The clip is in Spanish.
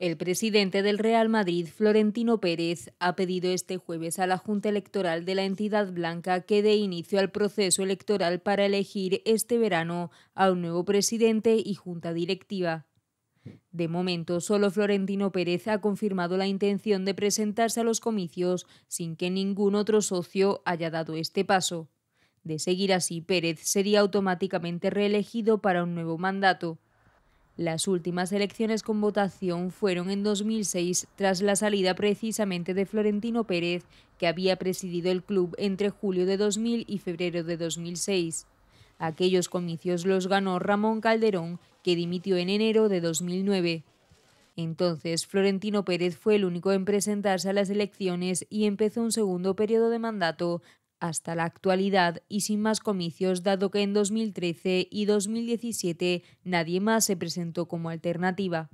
El presidente del Real Madrid, Florentino Pérez, ha pedido este jueves a la Junta Electoral de la entidad blanca que dé inicio al proceso electoral para elegir este verano a un nuevo presidente y junta directiva. De momento, solo Florentino Pérez ha confirmado la intención de presentarse a los comicios sin que ningún otro socio haya dado este paso. De seguir así, Pérez sería automáticamente reelegido para un nuevo mandato. Las últimas elecciones con votación fueron en 2006 tras la salida precisamente de Florentino Pérez, que había presidido el club entre julio de 2000 y febrero de 2006. Aquellos comicios los ganó Ramón Calderón, que dimitió en enero de 2009. Entonces, Florentino Pérez fue el único en presentarse a las elecciones y empezó un segundo periodo de mandato hasta la actualidad y sin más comicios, dado que en 2013 y 2017 nadie más se presentó como alternativa.